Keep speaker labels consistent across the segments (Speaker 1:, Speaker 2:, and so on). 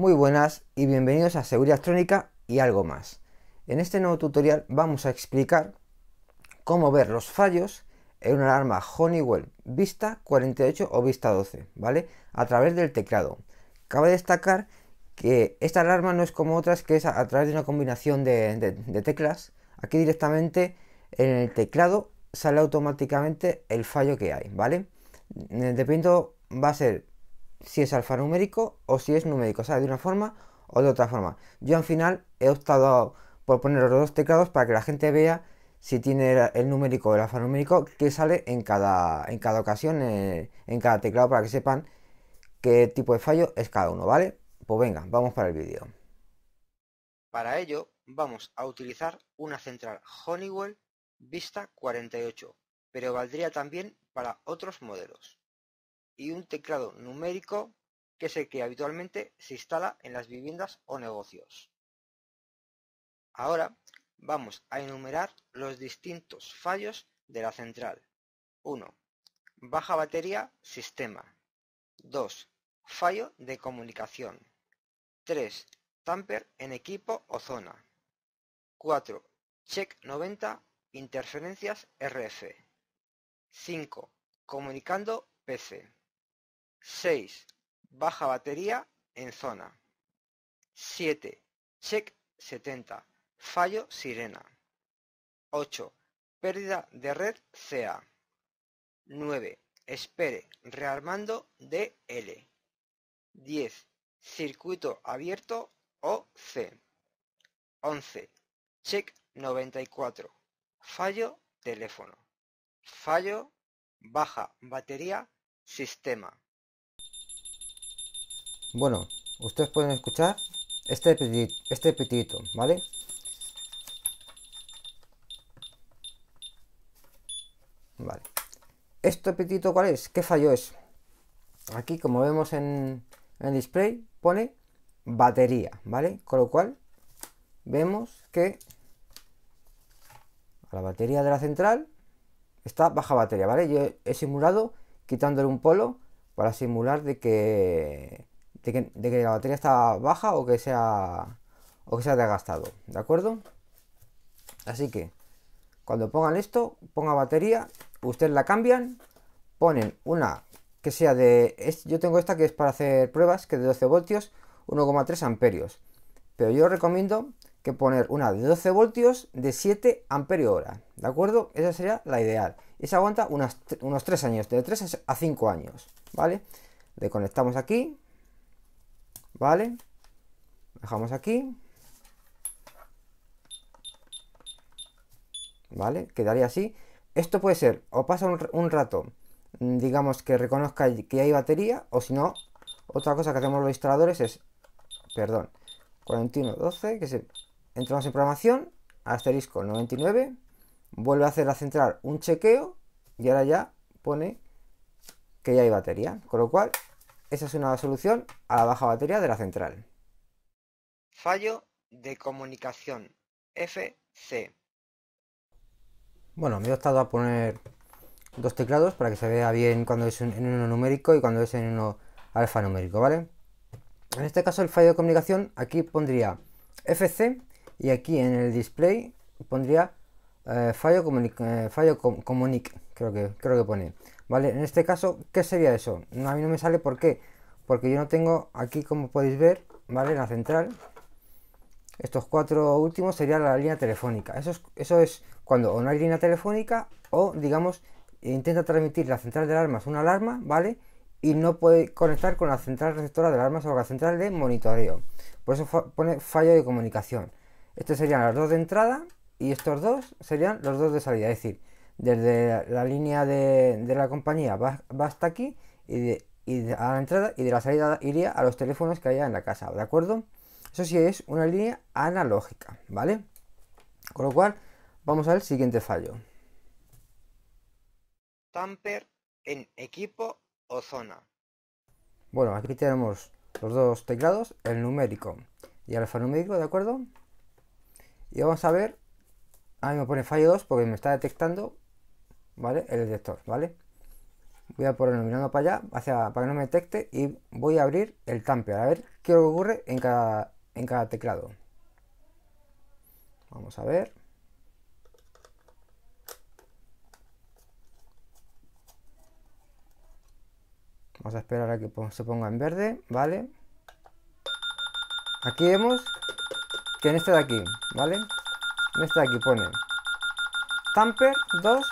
Speaker 1: Muy buenas y bienvenidos a Seguridad Electrónica y algo más. En este nuevo tutorial vamos a explicar cómo ver los fallos en una alarma Honeywell Vista 48 o Vista 12, ¿vale? A través del teclado. Cabe destacar que esta alarma no es como otras que es a, través de una combinación de, teclas. Aquí directamente en el teclado sale automáticamente el fallo que hay, ¿vale? Dependiendo va a ser si es alfanumérico o si es numérico, o sea, de una forma o de otra forma. Yo al final he optado por poner los dos teclados para que la gente vea si tiene el numérico o el alfanumérico que sale en cada, ocasión, eh, en cada teclado, para que sepan qué tipo de fallo es cada uno, ¿vale? Pues venga, vamos para el vídeo. Para ello vamos a utilizar una central Honeywell Vista 48, pero valdría también para otros modelos y un teclado numérico que es el que habitualmente se instala en las viviendas o negocios. Ahora vamos a enumerar los distintos fallos de la central. 1. Baja batería sistema. 2. Fallo de comunicación. 3. Tamper en equipo o zona. 4. Check 90. Interferencias RF. 5. Comunicando PC. 6 Baja batería en zona. 7 Check 70. Fallo sirena. 8. Pérdida de red CA. 9. Espere. Rearmando DL. 10. Circuito abierto OC. 11. Check 94. Fallo teléfono. Fallo baja batería sistema. Bueno, ustedes pueden escuchar este, este pitito, este Vale. ¿Este petito cuál es? ¿Qué fallo es? Aquí, como vemos en, el display, pone batería, ¿vale? Con lo cual, vemos que a la batería de la central está baja batería, ¿vale? Yo he simulado quitándole un polo para simular de que de que, la batería está baja o que sea o que sea desgastado, ¿de acuerdo? Así que cuando pongan esto, ponga batería, ustedes la cambian, ponen una que sea de... Es, yo tengo esta que es para hacer pruebas, que de 12 voltios, 1,3 amperios. Pero yo recomiendo que poner una de 12 voltios de 7 amperio hora, ¿de acuerdo? Esa sería la ideal. Y se aguanta unos 3 años, de 3 a 5 años, ¿vale? Le conectamos aquí, ¿Vale? Dejamos aquí. ¿Vale? Quedaría así. Esto puede ser, o pasa un, rato, mm, digamos que reconozca que hay batería, o si no, otra cosa que hacemos los instaladores es, perdón, 4112, que se, entramos en programación, asterisco 99, vuelve a hacer a centrar un chequeo y ahora ya pone que ya hay batería, con lo cual esa es una solución a la baja batería de la central. Fallo de comunicación FC. Bueno, me he optado a poner dos teclados para que se vea bien cuando es en uno numérico y cuando es en uno alfanumérico, ¿vale? En este caso el fallo de comunicación aquí pondría FC y aquí en el display pondría eh, fallo, comunic, eh, fallo comunic, creo que, creo que pone. En este caso, ¿qué sería eso? A mí no me sale, ¿por qué? Porque yo no tengo aquí, como podéis ver, ¿vale? la central, estos cuatro últimos serían la línea telefónica. Eso es, eso es cuando o no hay línea telefónica o, digamos, intenta transmitir la central de alarmas una alarma, ¿vale? Y no puede conectar con la central receptora de alarmas o la central de monitoreo. Por eso pone fallo de comunicación. Estos serían los dos de entrada y estos dos serían los dos de salida. Es decir, desde la línea de, la compañía va, hasta aquí y, de, a la entrada y de la salida iría a los teléfonos que haya en la casa, ¿de acuerdo? Eso sí es una línea analógica, ¿vale? Con lo cual, vamos al siguiente fallo. Tamper en equipo o zona. Bueno, aquí tenemos los dos teclados, el numérico y el alfanumérico, ¿de acuerdo? Y vamos a ver, a me pone fallo 2 porque me está detectando ¿vale? El detector, ¿vale? Voy a ponerlo mirando para allá, hacia, para que no me detecte y voy a abrir el tamper, a ver qué ocurre en cada, en cada teclado. Vamos a ver. Vamos a esperar a que se ponga en verde, ¿vale? Aquí vemos que en este de aquí, ¿vale? En este de aquí pone Tamper 2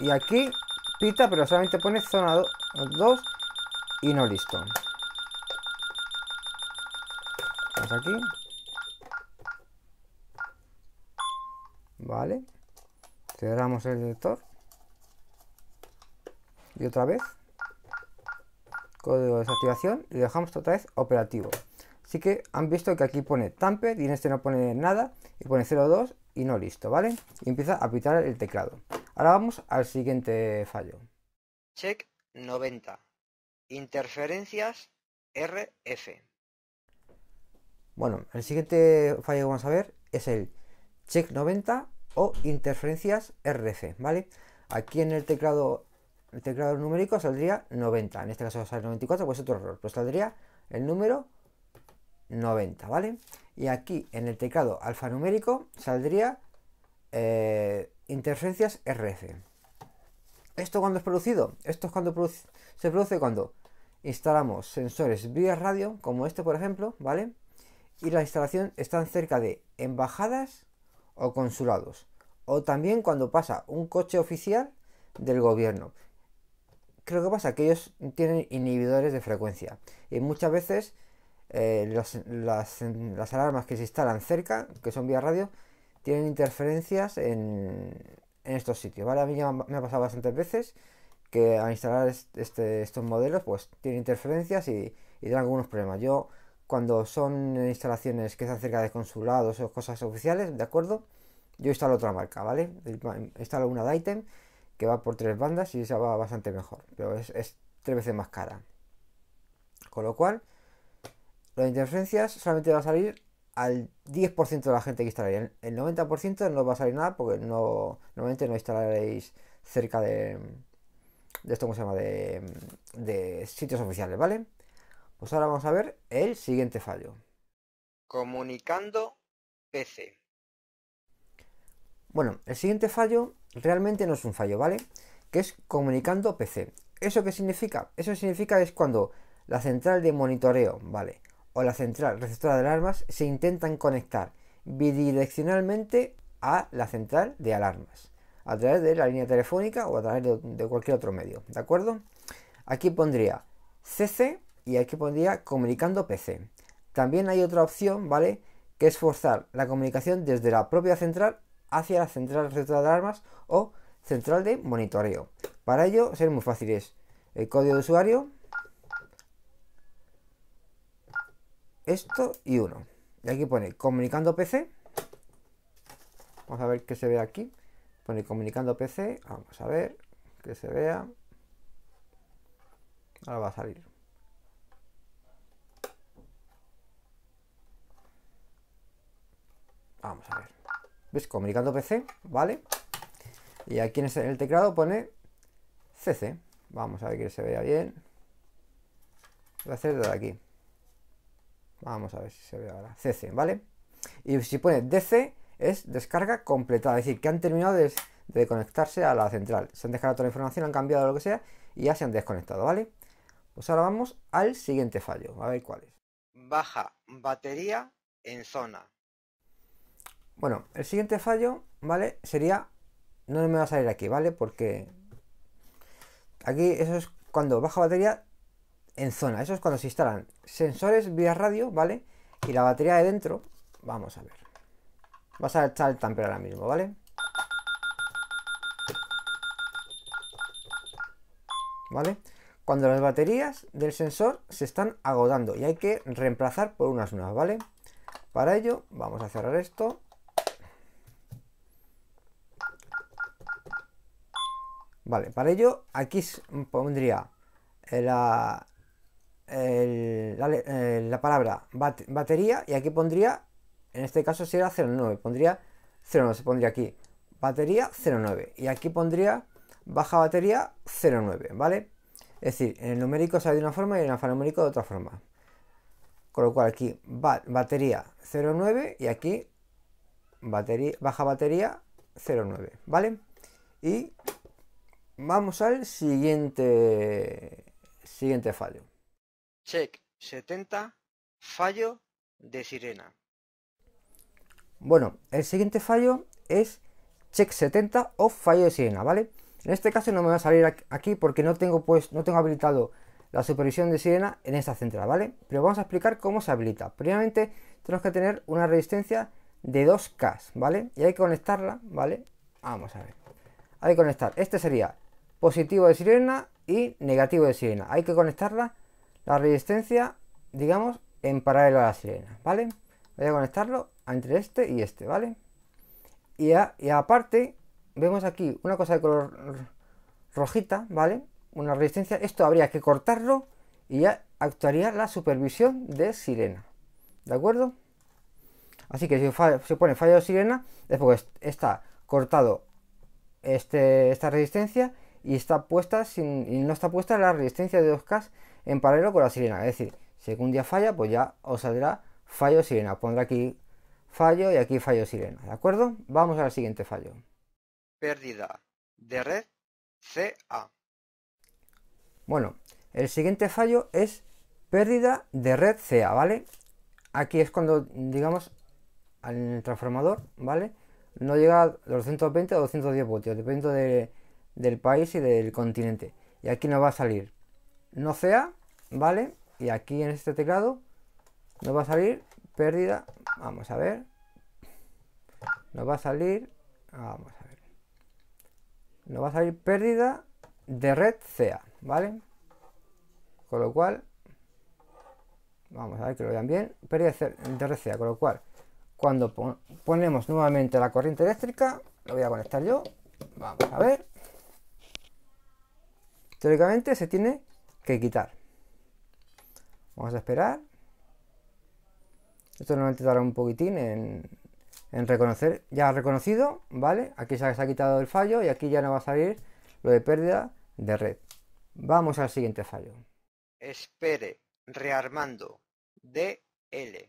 Speaker 1: y aquí pita, pero solamente pone zona 2 y no listo. Vamos aquí. Vale. Cerramos el detector. Y otra vez. Código de desactivación. Y dejamos otra vez operativo. Así que han visto que aquí pone tamper y en este no pone nada. Y pone 02 y no listo, ¿vale? Y empieza a pitar el teclado. Ahora vamos al siguiente fallo. Check 90. Interferencias RF. Bueno, el siguiente fallo que vamos a ver es el check 90 o interferencias RF, ¿vale? Aquí en el teclado, el teclado numérico saldría 90, en este caso sale 94, pues otro error, pues saldría el número 90, ¿vale? Y aquí en el teclado alfanumérico saldría eh, interferencias RF. ¿Esto cuando es producido? Esto es cuando se produce cuando instalamos sensores vía radio, como este por ejemplo, ¿vale? Y la instalación está cerca de embajadas o consulados. O también cuando pasa un coche oficial del gobierno. Creo que pasa que ellos tienen inhibidores de frecuencia. Y muchas veces eh, las alarmas que se instalan cerca, que son vía radio, tienen interferencias en, estos sitios, ¿vale? A mí me ha pasado bastantes veces que al instalar este, estos modelos pues tienen interferencias y, dan algunos problemas. Yo cuando son instalaciones que están cerca de consulados o cosas oficiales, ¿de acuerdo? Yo instalo otra marca, ¿vale? Instalo una de item que va por tres bandas y esa va bastante mejor, pero es, es tres veces más cara. Con lo cual, las interferencias solamente va a salir al 10% de la gente que instalaría. El 90% no va a salir nada porque no, normalmente no instalaréis cerca de, de esto, ¿cómo se llama? De, de sitios oficiales, ¿vale? Pues ahora vamos a ver el siguiente fallo. Comunicando PC. Bueno, el siguiente fallo realmente no es un fallo, ¿vale? Que es comunicando PC. ¿Eso qué significa? Eso significa es cuando la central de monitoreo, ¿vale? o la central receptora de alarmas se intentan conectar bidireccionalmente a la central de alarmas a través de la línea telefónica o a través de, cualquier otro medio, ¿de acuerdo? Aquí pondría CC y aquí pondría comunicando PC. También hay otra opción, ¿vale? Que es forzar la comunicación desde la propia central hacia la central receptora de alarmas o central de monitoreo. Para ello, ser muy fácil es el código de usuario, esto y uno. Y aquí pone comunicando PC. Vamos a ver qué se ve aquí. Pone comunicando PC. Vamos a ver que se vea. Ahora va a salir. Vamos a ver. ¿Ves? Comunicando PC, ¿vale? Y aquí en el teclado pone CC. Vamos a ver que se vea bien. Voy a hacer de aquí. Vamos a ver si se ve ahora. CC, ¿vale? Y si pone DC es descarga completada, es decir, que han terminado de, conectarse a la central. Se han descargado toda la información, han cambiado lo que sea y ya se han desconectado, ¿vale? Pues ahora vamos al siguiente fallo, a ver cuál es. Baja batería en zona. Bueno, el siguiente fallo, ¿vale? Sería, no me va a salir aquí, ¿vale? Porque aquí eso es cuando baja batería en zona. Eso es cuando se instalan sensores vía radio, ¿vale? Y la batería de dentro, vamos a ver. Vas a echar el tamper ahora mismo, ¿vale? ¿Vale? Cuando las baterías del sensor se están agotando y hay que reemplazar por unas nuevas, ¿vale? Para ello, vamos a cerrar esto. Vale, para ello aquí pondría la, la, palabra batería y aquí pondría, en este caso si era 09, pondría 09, se pondría aquí batería 09 y aquí pondría baja batería 09, ¿vale? Es decir, en el numérico sale de una forma y en el alfanumérico de otra forma. Con lo cual aquí batería 09 y aquí batería, baja batería 09, ¿vale? Y vamos al siguiente, siguiente fallo. Check 70, fallo de sirena. Bueno, el siguiente fallo es check 70 o fallo de sirena, ¿vale? En este caso no me va a salir aquí porque no tengo, pues, no tengo habilitado la supervisión de sirena en esta central, ¿vale? Pero vamos a explicar cómo se habilita. Primeramente tenemos que tener una resistencia de 2K, ¿vale? Y hay que conectarla, ¿vale? Vamos a ver. Hay que conectar. Este sería positivo de sirena y negativo de sirena. Hay que conectarla la resistencia, digamos, en paralelo a la sirena, ¿vale? Voy a conectarlo entre este y este, ¿vale? Y, aparte, vemos aquí una cosa de color rojita, ¿vale? Una resistencia, esto habría que cortarlo y ya actuaría la supervisión de sirena, ¿de acuerdo? Así que si se pone fallo sirena, después está cortado este, esta resistencia y está puesta sin, no está puesta la resistencia de 2K en paralelo con la sirena. Es decir, si día falla, pues ya os saldrá fallo sirena. Pondré aquí fallo y aquí fallo sirena. ¿De acuerdo? Vamos al siguiente fallo. Pérdida de red CA. Bueno, el siguiente fallo es pérdida de red CA, ¿vale? Aquí es cuando, digamos, al transformador, ¿vale? No llega a los 220 o 210 voltios, depende del país y del continente. Y aquí no va a salir no sea, ¿vale? Y aquí en este teclado nos va a salir pérdida, vamos a ver, nos va a salir, vamos a ver, nos va a salir pérdida de red sea, ¿vale? Con lo cual, vamos a ver que lo vean bien, pérdida de red sea, con lo cual, cuando ponemos nuevamente la corriente eléctrica, lo voy a conectar yo, vamos a ver, teóricamente se tiene que quitar. Vamos a esperar. Esto normalmente dará un poquitín en, reconocer. Ya ha reconocido, ¿vale? Aquí ya se ha quitado el fallo y aquí ya no va a salir lo de pérdida de red. Vamos al siguiente fallo. Espere, rearmando, DL.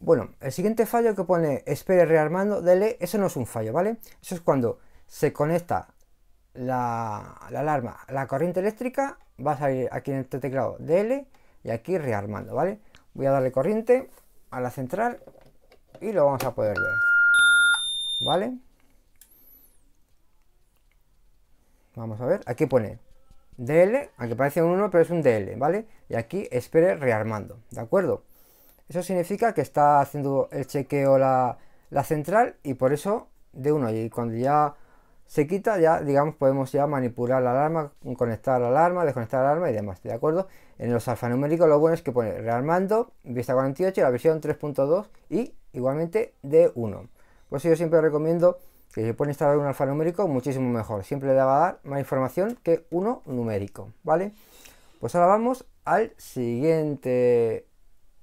Speaker 1: Bueno, el siguiente fallo que pone espere rearmando DL, eso no es un fallo, ¿vale? Eso es cuando se conecta la, alarma, la corriente eléctrica va a salir aquí en este teclado DL y aquí rearmando, ¿vale? Voy a darle corriente a la central y lo vamos a poder ver, ¿vale? Vamos a ver, aquí pone DL, aunque parece un 1 pero es un DL, ¿vale? Y aquí espere rearmando, ¿de acuerdo? Eso significa que está haciendo el chequeo la, la central y por eso de 1 y cuando ya se quita, ya digamos podemos ya manipular la alarma, conectar la alarma, desconectar la alarma y demás, ¿de acuerdo? En los alfanuméricos lo bueno es que pone rearmando, vista 48, la versión 3.2 y igualmente D1. Pues yo siempre recomiendo que se pone instalar un alfanumérico muchísimo mejor, siempre le va a dar más información que uno numérico, ¿vale? Pues ahora vamos al siguiente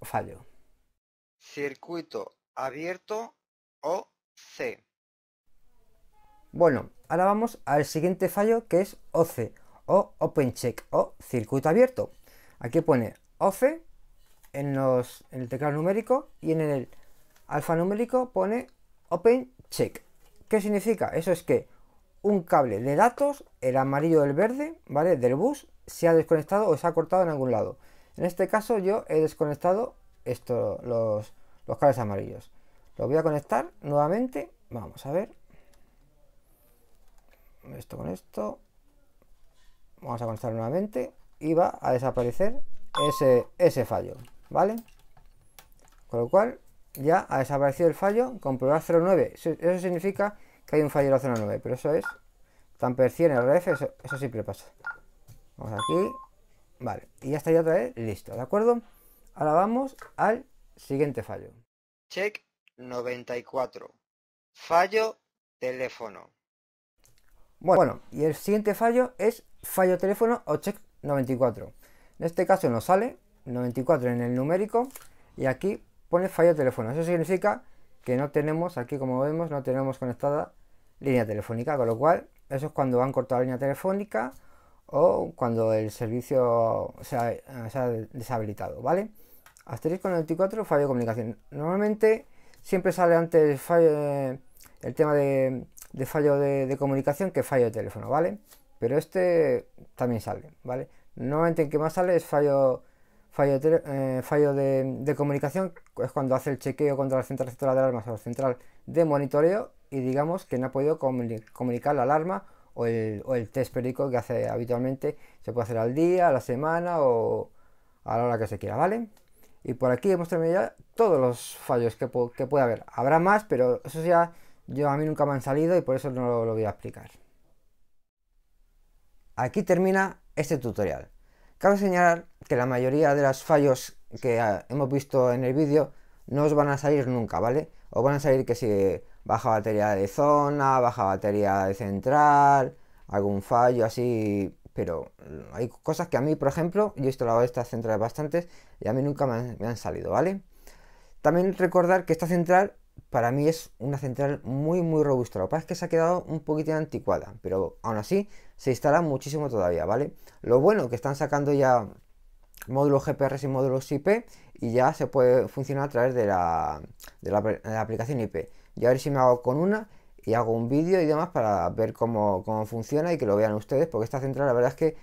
Speaker 1: fallo. Circuito abierto o C. Bueno, Ahora vamos al siguiente fallo que es OCE o Open Check o circuito abierto. Aquí pone OCE en, los, el teclado numérico y en el alfanumérico pone Open Check. ¿Qué significa? Eso es que un cable de datos, el amarillo el verde, ¿vale? Del bus, se ha desconectado o se ha cortado en algún lado. En este caso yo he desconectado esto, los, los cables amarillos. lo voy a conectar nuevamente. Vamos a ver esto con esto. Vamos a constar nuevamente y va a desaparecer ese, ese fallo, ¿vale? Con lo cual ya ha desaparecido el fallo, comprobar 09. Eso, significa que hay un fallo en la zona 9, pero eso es tan 100 RF, eso, eso siempre pasa. Vamos aquí, vale, y ya ya otra vez listo, ¿de acuerdo? Ahora vamos al siguiente fallo. Check 94. Fallo teléfono. Bueno, y el siguiente fallo es fallo teléfono o check 94. En este caso nos sale 94 en el numérico y aquí pone fallo teléfono. Eso significa que no tenemos, aquí como vemos, no tenemos conectada línea telefónica, con lo cual eso es cuando han cortado la línea telefónica o cuando el servicio se ha, deshabilitado, ¿vale? Asterisco 94, fallo de comunicación. Normalmente siempre sale antes el eh, tema de de fallo de, comunicación que fallo de teléfono, ¿vale? Pero este también sale, ¿vale? Normalmente en que más sale es fallo, fallo, de, eh, fallo de, comunicación, es cuando hace el chequeo contra la central de alarmas o central de monitoreo y digamos que no ha podido comunicar la alarma o el, test periódico que hace habitualmente, se puede hacer al día, a la semana o a la hora que se quiera, ¿vale? Y por aquí hemos terminado ya todos los fallos que, que puede haber. Habrá más, pero eso ya yo a mí nunca me han salido y por eso no lo, voy a explicar. Aquí termina este tutorial. Cabe señalar que la mayoría de los fallos que ah, hemos visto en el vídeo no os van a salir nunca, ¿vale? Os van a salir que si baja batería de zona, baja batería de central, algún fallo así, pero hay cosas que a mí, por ejemplo, yo he instalado estas centrales bastantes y a mí nunca me han, me han salido, ¿vale? También recordar que esta central para mí es una central muy muy robusta. Lo que pasa es que se ha quedado un poquito anticuada, pero aún así se instala muchísimo todavía, ¿vale? Lo bueno que están sacando ya módulos GPRS y módulos IP y ya se puede funcionar a través de la, aplicación IP. Y a ver si me hago con una y hago un vídeo y demás para ver cómo, funciona y que lo vean ustedes, porque esta central la verdad es que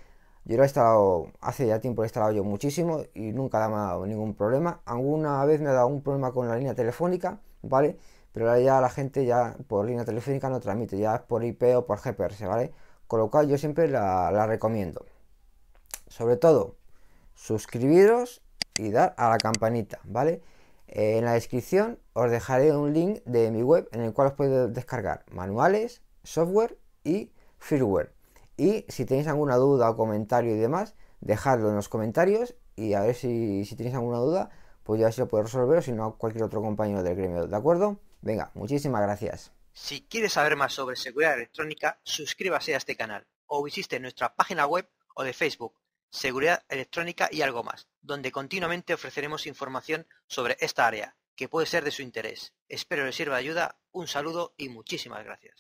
Speaker 1: yo lo he estado hace ya tiempo lo he instalado yo muchísimo y nunca me ha dado ningún problema. Alguna vez me ha dado un problema con la línea telefónica, ¿vale? Pero ahora ya la gente ya por línea telefónica no transmite, ya es por IP o por GPS, ¿vale? Con yo siempre la, recomiendo. Sobre todo, suscribiros y dar a la campanita, ¿vale? Eh, en la descripción os dejaré un link de mi web en el cual os podéis descargar manuales, software y firmware. Y si tenéis alguna duda o comentario y demás, dejadlo en los comentarios y a ver si, si tenéis alguna duda pues ya se lo puede resolver o si no cualquier otro compañero del gremio, ¿de acuerdo? Venga, muchísimas gracias. Si quieres saber más sobre seguridad electrónica, suscríbase a este canal o visite nuestra página web o de Facebook, Seguridad Electrónica y algo más, donde continuamente ofreceremos información sobre esta área, que puede ser de su interés. Espero les sirva de ayuda, un saludo y muchísimas gracias.